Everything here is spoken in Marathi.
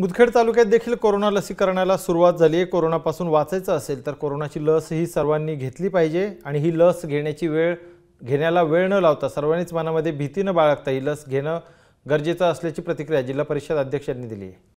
मुदखेड तालुक्यात देखील कोरोना लसीकरणाला सुरुवात झाली आहे कोरोनापासून वाचायचं असेल तर कोरोनाची लस ही सर्वांनी घेतली पाहिजे आणि ही लस घेण्याची वेळ घेण्याला वेळ न लावता सर्वांनीच मनामध्ये भीती न बाळगता ही लस घेणं गरजेचं असल्याची प्रतिक्रिया जिल्हा परिषद अध्यक्षांनी दिली आहे